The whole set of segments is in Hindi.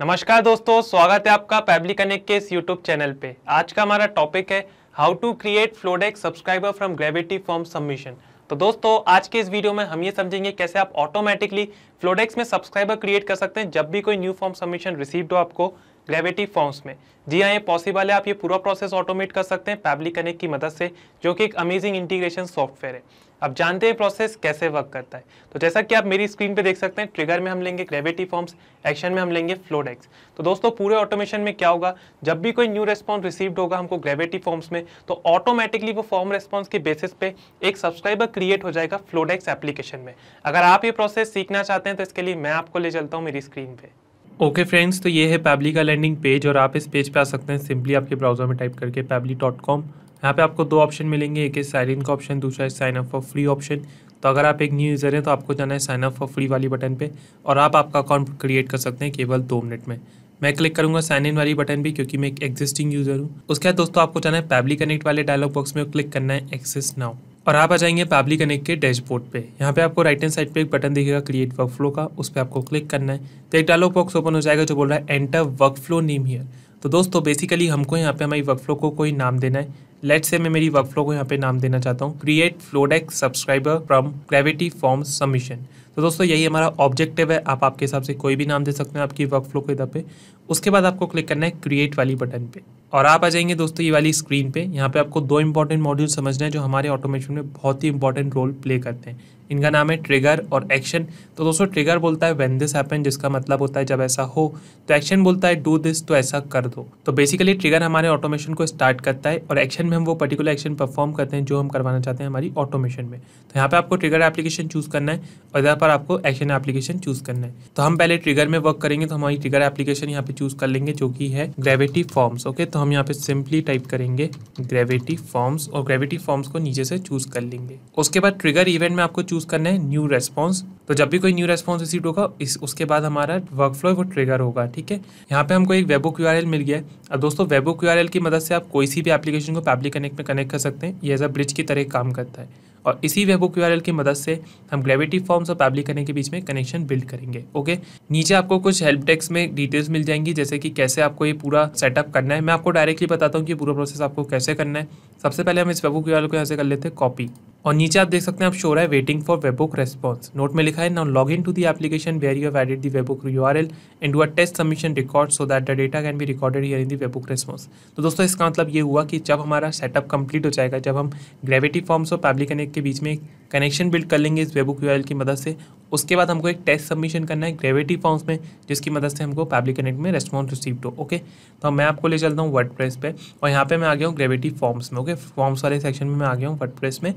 नमस्कार दोस्तों स्वागत है आपका पैबली कनेक्ट के इस यूट्यूब चैनल पे आज का हमारा टॉपिक है how to create Flodesk subscriber from Gravity form submission तो दोस्तों आज के इस वीडियो में हम ये समझेंगे कैसे आप ऑटोमेटिकली फ्लोडेक्स में सब्सक्राइबर क्रिएट कर सकते हैं जब भी कोई न्यू फॉर्म सबमिशन रिसीव्ड हो आपको ग्रेविटी फॉर्म्स में जी हाँ ये पॉसिबल है आप ये पूरा प्रोसेस ऑटोमेट कर सकते हैं पैबली कनेक्ट की मदद से जो कि एक अमेजिंग इंटीग्रेशन सॉफ्टवेयर है अब जानते हैं प्रोसेस कैसे वर्क करता है तो जैसा कि आप मेरी स्क्रीन पे देख सकते हैं ट्रिगर में हम लेंगे ग्रेविटी फॉर्म्स एक्शन में हम लेंगे फ्लोडेक्स तो दोस्तों पूरे ऑटोमेशन में क्या होगा जब भी कोई न्यू रेस्पॉन्स रिसीव्ड होगा हमको ग्रेविटी फॉर्म्स में तो ऑटोमेटिकली वो फॉर्म रेस्पॉन्स के बेसिस पे एक सब्सक्राइबर क्रिएट हो जाएगा फ्लोडेक्स एप्लीकेशन में अगर आप ये प्रोसेस सीखना चाहते हैं तो इसके लिए मैं आपको ले चलता हूँ मेरी स्क्रीन पर ओके okay फ्रेंड्स तो ये है पैबली का लैंडिंग पेज और आप इस पेज पे आ सकते हैं सिंपली आपके ब्राउज़र में टाइप करके पैबली डॉट कॉम यहाँ पे आपको दो ऑप्शन मिलेंगे एक है साइन इन का ऑप्शन दूसरा है sign up for free option तो अगर आप एक न्यू यूज़र हैं तो आपको जाना है साइन अप फॉर फ्री वाली बटन पे और आप आपका अकाउंट क्रिएट कर सकते हैं केवल दो मिनट में मैं क्लिक करूंगा साइन इन वाली बटन भी क्योंकि मैं एक एग्जिस्टिंग यूज़र हूँ उसके बाद दोस्तों आपको जाना है पैबली कनेक्ट वाले डायलॉग बॉक्स में क्लिक करना है एक्सेस नाउ और आप आ जाएंगे पैबली कनेक्ट के डैशबोर्ड पे यहाँ पे आपको राइट हैंड साइड पे एक बटन दिखेगा क्रिएट वर्क फ्लो का उस पर आपको क्लिक करना है तो एक डायलॉग बॉक्स ओपन हो जाएगा जो बोल रहा है enter workflow name here तो दोस्तों बेसिकली हमको यहाँ पे हमारी वर्क फ्लो को कोई नाम देना है लेट से मैं मेरी वर्क फ्लो को यहाँ पे नाम देना चाहता हूँ create Flodesk subscriber from Gravity form submission तो दोस्तों यही हमारा ऑब्जेक्टिव है आप आपके हिसाब से कोई भी नाम दे सकते हैं आपकी वर्क फ्लो के इधर पे उसके बाद आपको क्लिक करना है क्रिएट वाली बटन पे और आप आ जाएंगे दोस्तों ये वाली स्क्रीन पे यहाँ पे आपको दो इंपॉर्टेंट मॉड्यूल समझना है जो हमारे ऑटोमेशन में बहुत ही इंपॉर्टेंट रोल प्ले करते हैं इनका नाम है ट्रिगर और एक्शन तो दोस्तों ट्रिगर बोलता है वेन दिस हैपन जिसका मतलब होता है जब ऐसा हो तो एक्शन बोलता है डू दिस तो ऐसा कर दो तो बेसिकली ट्रिगर हमारे ऑटोमेशन को स्टार्ट करता है और एक्शन में हम वो पर्टिकुलर एक्शन परफॉर्म करते हैं जो हम करवाना चाहते हैं हमारी ऑटोमेशन में तो यहाँ पर आपको ट्रिगर एप्लीकेशन चूज़ करना है और यहाँ पर पर आपको एक्शन एप्लीकेशन चूज करना है तो हम पहले ट्रिगर में वर्क करेंगे तो हमारी ट्रिगर एप्लीकेशन यहाँ पे चूज कर लेंगे जो कि है ग्रेविटी फॉर्म्स ओके तो हम यहाँ पे सिंपली टाइप करेंगे ग्रेविटी फॉर्म्स और ग्रेविटी फॉर्म्स को नीचे से चूज कर लेंगे उसके बाद ट्रिगर इवेंट में आपको चूज करना है न्यू रेस्पॉन्स तो जब भी कोई न्यू रेस्पॉन्स रिसीव होगा इस उसके बाद हमारा वर्क फ्लो वो ट्रिगर होगा ठीक है यहाँ पे हमको एक वेबो क्यू मिल गया है अब दोस्तों वेबो क्यू की मदद से आप कोई सी भी एप्लीकेशन को पब्लिक कनेक्ट में कनेक्ट कर सकते हैं ये एज अ ब्रिज की तरह काम करता है और इसी वेबो क्यू की मदद से हम ग्रेविटी फॉर्म्स और पैब्लिक करने के बीच में कनेक्शन बिल्ड करेंगे ओके नीचे आपको कुछ हेल्प डेस्क में डिटेल्स मिल जाएंगी जैसे कि कैसे आपको ये पूरा सेटअप करना है मैं आपको डायरेक्टली बताता हूँ कि पूरा प्रोसेस आपको कैसे करना है सबसे पहले हम इस वेबो क्यू को यहाँ से कर लेते हैं कॉपी और नीचे आप देख सकते हैं आप शो रहा है waiting for webhook response note में लिखा है now log in to the application where you have added the webhook U R L and do a test submission record so that the data can be recorded here in the webhook response तो दोस्तों इसका मतलब ये हुआ कि जब हमारा सेटअप कंप्लीट हो जाएगा जब हम ग्रेविटी फॉर्म्स और पब्लिक कनेक्ट के बीच में कनेक्शन बिल्ड कर लेंगे इस वेबुक क्यू की मदद से उसके बाद हमको एक टेस्ट सबमिशन करना है ग्रेविटी फॉर्म्स में जिसकी मदद से हमको पब्लिक कनेक्ट में रेस्पॉन्स रिसीव हो ओके तो मैं आपको ले चलता हूँ वर्ड प्रेस पर और यहाँ पे मैं आ गया हूँ ग्रेविटी फॉर्म्स में ओके फॉर्म्स वाले सेक्शन में मैं आ गया हूँ वर्ड प्रेस में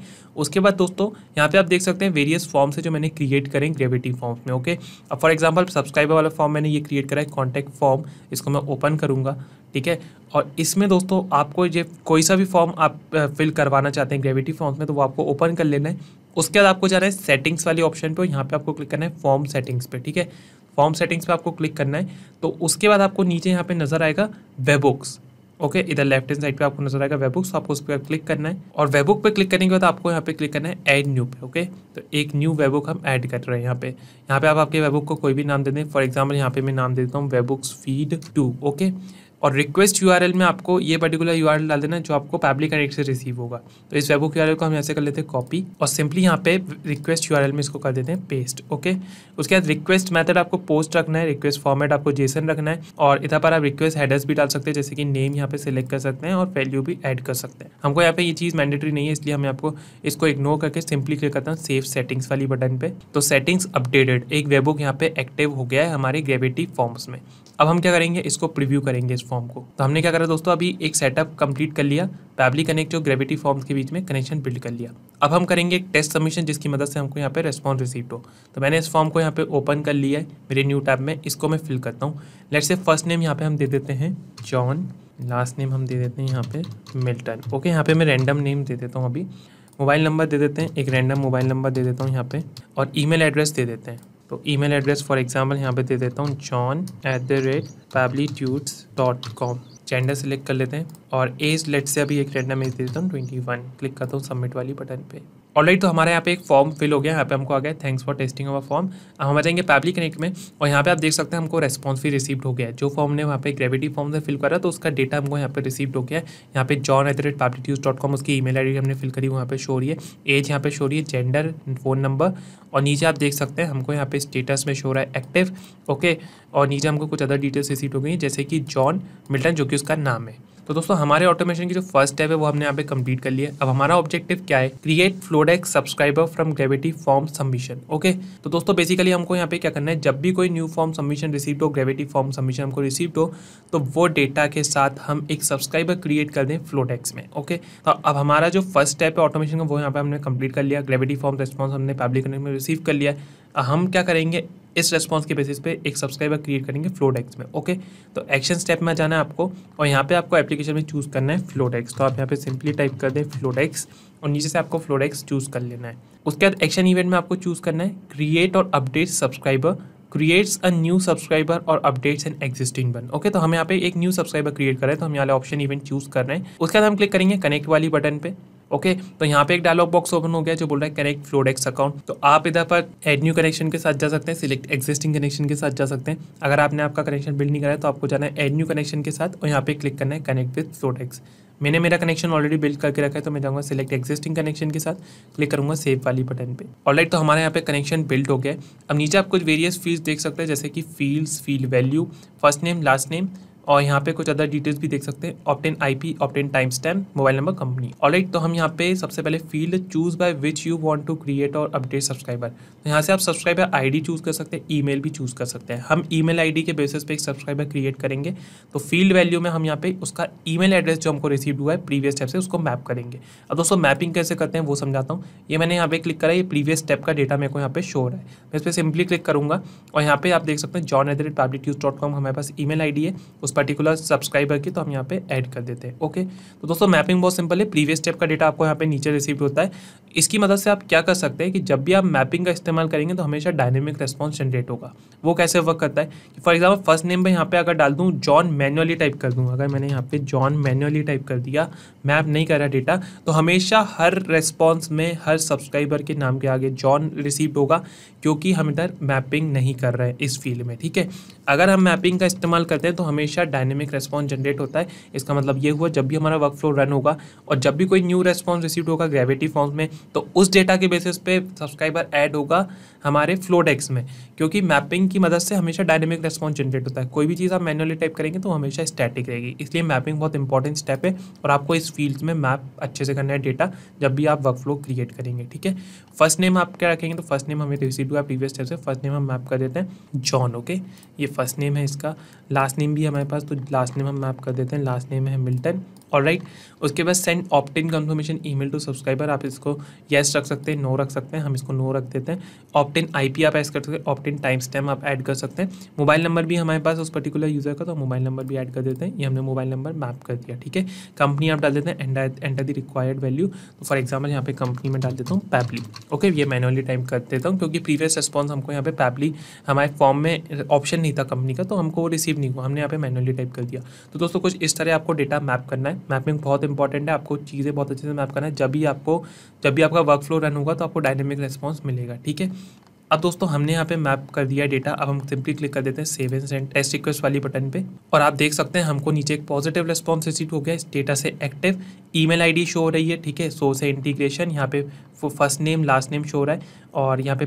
उसके बाद दोस्तों यहाँ पे आप देख सकते हैं वेरियस फॉर्म्स है जो मैंने क्रिएट करें ग्रेविटी फॉर्म्स में ओके अब फॉर एग्जाम्पल सब्सक्राइबर वाला फॉर्म मैंने ये क्रिएट करा है कॉन्टैक्ट फॉर्म इसको मैं ओपन करूँगा ठीक है और इसमें दोस्तों आपको ये कोई सा भी फॉर्म आप फिल करवाना चाहते हैं ग्रेविटी फॉर्म्स में तो वो आपको ओपन कर लेना है उसके बाद आपको जाना है सेटिंग्स वाली ऑप्शन पे यहाँ पे आपको क्लिक करना है फॉर्म सेटिंग्स पे ठीक है फॉर्म सेटिंग्स पे आपको क्लिक करना है तो उसके बाद आपको नीचे यहाँ पे नजर आएगा वेबुक्स ओके इधर लेफ्ट हैंड साइड पे आपको नजर आएगा वेबुक्स तो आपको उस पर क्लिक करना है और वेबुक पे क्लिक करने के बाद आपको यहाँ पे क्लिक करना है ऐड न्यू पे ओके तो एक न्यू वेबुक हम ऐड कर रहे हैं यहाँ पे यहाँ पे आप आपके वेबुक को कोई भी नाम दे दें फॉर एग्जाम्पल यहाँ पे मैं नाम देता हूँ वेबुक्स फीड टू ओके और रिक्वेस्ट यू में आपको ये पर्टिकुलर यू डाल देना जो आपको पब्लिक कनेक्ट से रिसीव होगा तो इस वेबुक यू को हम ऐसे कर लेते हैं कॉपी और सिंपली यहाँ पे रिक्वेस्ट यू में इसको कर देते हैं पेस्ट ओके उसके बाद रिक्वेस्ट मैथड आपको पोस्ट रखना है रिक्वेस्ट फॉर्मेट आपको जेसन रखना है और इधर पर आप रिक्वेस्ट हेडर्स भी डाल सकते हैं जैसे कि नेम यहाँ पे सिलेक्ट कर सकते हैं और वैल्यू भी एड कर सकते हैं हमको यहाँ पे ये चीज़ मैंडेटरी नहीं है इसलिए हमें आपको इसको इग्नोर करके सिंपली क्लिक करता हूँ सेफ सेटिंग्स वाली बटन पे तो सेटिंग्स अपडेटेड एक वेबुक यहाँ पे एक्टिव हो गया है हमारे ग्रेविटी फॉर्म्स में अब हम क्या करेंगे इसको प्रिव्यू करेंगे इस फॉर्म को तो हमने क्या करा दोस्तों अभी एक सेटअप कंप्लीट कर लिया पैबली कनेक्ट जो ग्रेविटी फॉर्म्स के बीच में कनेक्शन बिल्ड कर लिया अब हम करेंगे एक टेस्ट सबमिशन जिसकी मदद से हमको यहाँ पे रेस्पॉन्स रिसीव हो तो मैंने इस फॉर्म को यहाँ पे ओपन कर लिया है मेरे न्यू टैब में इसको मैं फिल करता हूँ लेट से फर्स्ट नेम यहाँ पे हम दे देते हैं जॉन लास्ट नेम हम दे देते हैं यहाँ पे मिल्टन ओके यहाँ पे मैं रैंडम नेम दे देता हूँ अभी मोबाइल नंबर दे देते हैं एक रैंडम मोबाइल नंबर दे देता हूँ यहाँ पे और ईमेल एड्रेस दे देते हैं तो ईमेल एड्रेस फॉर एग्जांपल यहाँ पे दे देता हूँ जॉन एट द रेट पैबलीट्यूड्स डॉट कॉम जेंडर सेलेक्ट कर लेते हैं और एज लेट से अभी एक रेंडम एज दे देता हूँ ट्वेंटी वन क्लिक करता हूँ सबमिट वाली बटन पर ऑलरेडी तो हमारे यहाँ पे एक फॉर्म फिल हो गया यहाँ पे हमको आ गया thanks for testing of form अब हम आ जाएंगे पैबली कनेक्ट में और यहाँ पे आप देख सकते हैं हमको रेस्पॉन्स भी रिसीव हो गया है जो फॉर्म ने वहाँ पे ग्रेविटी फॉर्म से फिल करा तो उसका डेटा हमको यहाँ पे रिसीव हो गया है यहाँ पे जॉन एट द रेट ट्यूज डॉट कॉम उसकी ई मेल हमने फिल करी वहाँ पे शो रही है एज यहाँ पे शो रही है जेंडर फ़ोन नंबर और नीचे आप देख सकते हैं हमको यहाँ पे स्टेटस में शो रहा है एक्टिव ओके और नीचे हमको कुछ अदर डिटेल्स रिसीव हो गई जैसे कि जॉन मिल्टन जो कि उसका नाम है तो दोस्तों हमारे ऑटोमेशन की जो फर्स्ट स्टेप है वो हमने यहाँ पे कंप्लीट कर लिया अब हमारा ऑब्जेक्टिव क्या है create Flodesk subscriber from Gravity form submission okay तो दोस्तों बेसिकली हमको यहाँ पे क्या करना है जब भी कोई न्यू फॉर्म सबमिशन रिसीव हो ग्रेविटी फॉर्म सबमिशन हमको रिसीव्ड हो तो वो डेटा के साथ हम एक सब्सक्राइबर क्रिएट कर दें फ्लोडेक्स में ओके तो अब हमारा जो फर्स्ट स्टेप है ऑटोमेशन का वो यहाँ पे हमने कंप्लीट कर लिया ग्रेविटी फॉर्म रिस्पॉन्स हमने पब्लिक में रिसीव कर लिया हम क्या करेंगे इस रेस्पॉन्स के बेसिस पे एक सब्सक्राइबर क्रिएट करेंगे फ्लोडेक्स में ओके तो एक्शन स्टेप में जाना है आपको और यहाँ पे आपको एप्लीकेशन में चूज़ करना है फ्लोडेक्स तो आप यहाँ पे सिंपली टाइप कर दें फ्लोडेक्स और नीचे से आपको फ्लोडेक्स चूज़ कर लेना है उसके बाद एक्शन इवेंट में आपको चूज़ करना है क्रिएट और update subscriber creates a new subscriber और updates an existing one okay तो हम यहाँ पे एक न्यू सब्सक्राइबर क्रिएट कर रहे हैं तो हम यहाँ ऑप्शन इवेंट चूज कर रहे हैं उसके बाद हम क्लिक करेंगे कनेक्ट वाली बटन पे ओके तो यहाँ पे एक डायलॉग बॉक्स ओपन हो गया जो बोल रहा है कनेक्ट फ्लोडेक्स अकाउंट तो आप इधर पर एड न्यू कनेक्शन के साथ जा सकते हैं सिलेक्ट एक्जिस्टिंग कनेक्शन के साथ जा सकते हैं अगर आपने आपका कनेक्शन बिल्ड नहीं कराया तो आपको जाना है एड न्यू कनेक्शन के साथ और यहाँ पे क्लिक करना है कनेक्ट विथ फ्लोडेक्स मैंने मेरा कनेक्शन ऑलरेडी बिल्ड करके रखा है तो मैं जाऊँगा सिलेक्ट एक्जिस्टिंग कनेक्शन के साथ क्लिक करूँगा सेव वाली बटन पे ऑलराइट तो हमारे यहाँ पे कनेक्शन बिल्ड हो गया है अब नीचे आप कुछ वेरियस फील्ड देख सकते हैं जैसे कि fields field value first name last name और यहाँ पे कुछ अदर डिटेल्स भी देख सकते हैं optin IP optin time stamp mobile number company alright तो हम यहाँ पे सबसे पहले field choose by which you want to create और अपडेट सब्सक्राइबर तो यहाँ से आप सब्सक्राइबर आईडी चूज कर सकते हैं ईमेल भी चूज कर सकते हैं हम ईमेल आईडी के बेसिस पे एक सब्सक्राइबर क्रिएट करेंगे तो फील्ड वैल्यू में हम यहाँ पे उसका ई एड्रेस जो हमको रिसीव हुआ है प्रीवियस स्टेप से उसको मैप करेंगे अब दोस्तों मैपिंग कैसे करते हैं वो समझाता हूँ ये मैंने यहाँ पे क्लिक करा ये प्रीवियस स्टेप का डेटा मेरे को यहाँ पे शो रहा है मैं इस पर सिंपली क्लिक करूँगा और यहाँ पे आप देख सकते हैं John at the rate public dot com हमारे पास ई मेल है उस पर्टिकुलर सब्सक्राइबर की तो हम यहाँ पे ऐड कर देते हैं ओके तो दोस्तों मैपिंग बहुत सिंपल है प्रीवियस स्टेप का डेटा आपको यहाँ पे नीचे रिसीव होता है इसकी मदद से आप क्या कर सकते हैं कि जब भी आप मैपिंग का इस्तेमाल करेंगे तो हमेशा डायनेमिक रेस्पॉन्स जनरेट होगा वो कैसे वर्क करता है कि फॉर एग्जाम्पल फर्स्ट नेम पर यहाँ पे अगर डाल दूँ जॉन मैनुअली टाइप कर दूँ अगर मैंने यहाँ पे जॉन मैनुअली टाइप कर दिया मैप नहीं कर रहा डेटा तो हमेशा हर रेस्पॉन्स में हर सब्सक्राइबर के नाम के आगे जॉन रिसीव होगा क्योंकि हम इधर मैपिंग नहीं कर रहे हैं इस फील्ड में ठीक है अगर हम मैपिंग का इस्तेमाल करते हैं तो हमेशा डायनेमिक रेस्पॉन्स जनरेट होता है इसका मतलब ये हुआ जब भी हमारा वर्क फ्लो रन होगा और जब भी कोई न्यू रेस्पॉन्स रिसीव होगा ग्रेविटी फॉर्म में तो उस डेटा के बेसिस पे सब्सक्राइबर ऐड होगा हमारे फ्लोडेक्स में क्योंकि मैपिंग की मदद से हमेशा डायनेमिक रेस्पॉन्स जनरेट होता है कोई भी चीज़ आप मैनुअली टाइप करेंगे तो हमेशा स्टैटिक रहेगी इसलिए मैपिंग बहुत इंपॉर्टेंट स्टेप है और आपको इस फील्ड में मैप अच्छे से करना है डेटा जब भी आप वर्क फ्लो क्रिएट करेंगे ठीक है फर्स्ट नेम आप क्या रखेंगे तो फर्स्ट नेम हमें रिसीव हुआ प्रीवियस स्टेप से फर्स्ट नेम हम मैप कर देते हैं जॉन ओके ये फर्स्ट नेम है इसका लास्ट नेम भी हमारे पास तो लास्ट नेम हम मैप कर देते हैं लास्ट नेम है मिल्टन और राइट उसके बाद send optin confirmation e email to subscriber आप इसको येस रख सकते हैं नो रख सकते हैं हम इसको नो रख देते हैं ऑप्टिन आई आईपी आप ऐस कर सकते हैं ऑप्टिन टाइम स्टैम आप ऐड कर सकते हैं मोबाइल नंबर भी हमारे पास उस पर्टिकुलर यूज़र का तो मोबाइल नंबर भी ऐड कर देते हैं ये हमने मोबाइल नंबर मैप कर दिया ठीक है कंपनी आप डाल देते हैं एंटर द रिक्वायर्ड वैल्यू तो फॉर एग्जाम्पल यहाँ पे कंपनी में डाल देता हूँ पैपली ओके ये मैनुअली टाइप कर देता हूँ क्योंकि प्रीवियस रिस्पॉन्स हमको यहाँ पे पैपली हमारे फॉर्म में ऑप्शन नहीं था कंपनी का तो हमको वो रिसीव नहीं हुआ हमने यहाँ पे मैनुअली टाइप कर दिया तो दोस्तों कुछ इस तरह आपको डेटा मैप करना है मैपिंग बहुत इंपॉर्टेंट है आपको चीज़ें बहुत अच्छे से मैप करना है जब भी आपको जब भी आपका वर्क फ्लो रन होगा तो आपको डायनेमिक रिस्पॉन्स मिलेगा ठीक है अब दोस्तों हमने यहाँ पे मैप कर दिया डेटा अब हम सिंपली क्लिक कर देते हैं save and send test request वाली बटन पे और आप देख सकते हैं हमको नीचे एक पॉजिटिव रिस्पॉन्स रिसीट हो गया इस डेटा से एक्टिव ईमेल आईडी शो हो रही है ठीक है सो से इंटीग्रेशन यहाँ पे first name last name show हो रहा है और यहाँ पे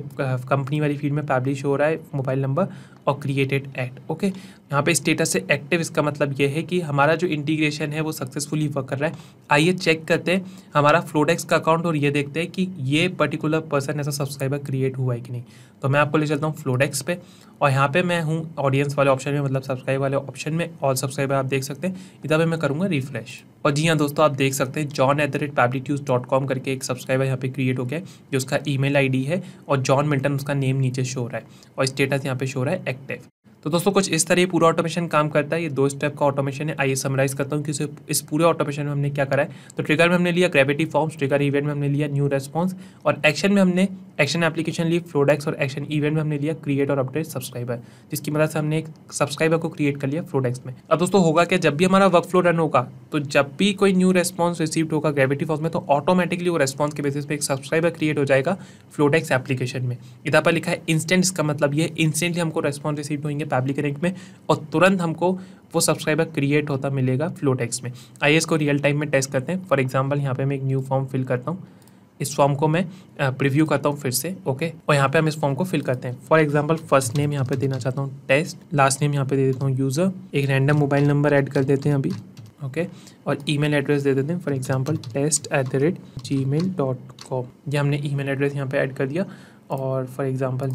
कंपनी वाली फील्ड में पब्लिश हो रहा है मोबाइल नंबर और क्रिएटेड एट ओके यहाँ पे स्टेटस से एक्टिव इसका मतलब ये है कि हमारा जो इंटीग्रेशन है वो सक्सेसफुली वर्क कर रहा है आइए चेक करते हैं हमारा फ्लोडेक्स का अकाउंट और ये देखते हैं कि ये पर्टिकुलर पर्सन ऐसा सब्सक्राइबर क्रिएट हुआ है कि नहीं तो मैं आपको ले चलता हूँ फ्लोडेक्स पे और यहाँ पे मैं हूँ ऑडियंस वाले ऑप्शन में मतलब सब्सक्राइब वाले ऑप्शन में और सब्सक्राइबर आप देख सकते हैं इधर पर मैं करूँगा रिफ्रेश और जी हाँ दोस्तों आप देख सकते हैं जॉन एट द रेट करके एक सब्सक्राइबर यहाँ पे क्रिएट हो गया जो उसका ई मेल है है और जॉन मिल्टन उसका नेम नीचे शो रहा है और स्टेटस यहाँ पे शो रहा है एक्टिव तो दोस्तों कुछ इस तरह पूरा ऑटोमेशन काम करता है ये दो स्टेप का ऑटोमेशन है आइए समराइज करता हूँ कि इस पूरे ऑटोमेशन में हमने क्या करा है तो ट्रिगर में हमने लिया ग्रेविटी फॉर्म्स ट्रिगर इवेंट में हमने लिया न्यू रेस्पॉन्स और एक्शन में हमने एक्शन एप्लीकेशन ली फ्लोडेक्स और एक्शन इवेंट में हमने लिया क्रिएट और अपडेट सब्सक्राइबर जिसकी मदद से हमने एक सब्सक्राइबर को क्रिएट कर लिया फ्लोडेक्स में अब दोस्तों होगा क्या जब भी हमारा वर्क फ्लो रन होगा तो जब भी कोई न्यू रेस्पॉन्स रिसीव होगा ग्रेविटी फॉर्म में तो ऑटोमेटिकली वो रेस्पॉन्स के बेसिस पे एक सब्सक्राइबर क्रिएट हो जाएगा फ्लोडेक्स एप्लीकेशन में इधर पर लिखा है इंस्टेंट इसका मतलब ये इंस्टेंटली हमको रेस्पॉन्स रिसीव होंगे पब्लिक रैंक में और तुरंत हमको वो सब्सक्राइबर क्रिएट होता मिलेगा फ्लोटेक्स में आइए इसको रियल टाइम में टेस्ट करते हैं फॉर एग्जाम्पल यहाँ पर मैं एक न्यू फॉर्म फिल करता हूँ इस फॉर्म को मैं प्रिव्यू करता हूँ फिर से ओके और यहाँ पे हम इस फॉर्म को फिल करते हैं फॉर एग्जाम्पल फर्स्ट नेम यहाँ पे देना चाहता हूँ टेस्ट लास्ट नेम यहाँ पे दे देता हूँ यूज़र एक रैंडम मोबाइल नंबर ऐड कर देते हैं अभी ओके okay? और ईमेल एड्रेस दे देते हैं for example test at the rate Gmail dot com ये हमने ईमेल एड्रेस यहाँ पे ऐड कर दिया और फॉर एग्जांपल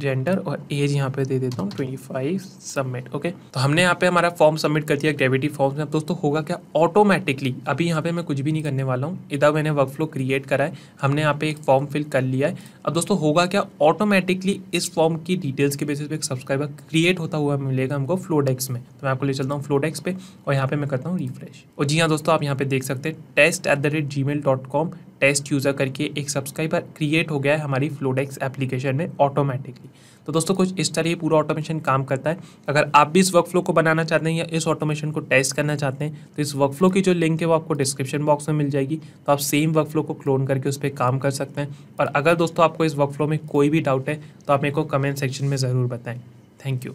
जेंडर और एज यहाँ पे दे देता हूँ ट्वेंटी फाइव सबमिट ओके तो हमने यहाँ पे हमारा फॉर्म सबमिट कर दिया ग्रेविटी फॉर्म में दोस्तों होगा क्या ऑटोमेटिकली अभी यहाँ पे मैं कुछ भी नहीं करने वाला हूँ इधर मैंने वर्क फ्लो क्रिएट करा है हमने यहाँ पे एक फॉर्म फिल कर लिया है अब दोस्तों होगा क्या ऑटोमेटिकली इस फॉर्म की डिटेल्स के बेसिस पे एक सब्सक्राइबर क्रिएट होता हुआ मिलेगा हमको फ्लोडेक्स में तो मैं आपको ले चलता हूँ फ्लोडेक्स पे और यहाँ पे मैं करता हूँ रिफ्रेश और जी हाँ दोस्तों आप यहाँ पे देख सकते हैं test at the rate Gmail dot com test user करके एक सब्सक्राइबर क्रिएट हो गया है हमारी फ्लोडेक्स एप्लीकेशन में ऑटोमेटिकली तो दोस्तों कुछ इस तरह ये पूरा ऑटोमेशन काम करता है अगर आप भी इस वर्कफ्लो को बनाना चाहते हैं या इस ऑटोमेशन को टेस्ट करना चाहते हैं तो इस वर्कफ्लो की जो लिंक है वो आपको डिस्क्रिप्शन बॉक्स में मिल जाएगी तो आप सेम वर्कफ्लो को क्लोन करके उस पर काम कर सकते हैं और अगर दोस्तों आपको इस वर्कफ्लो में कोई भी डाउट है तो आप मेरे को कमेंट सेक्शन में ज़रूर बताएँ थैंक यू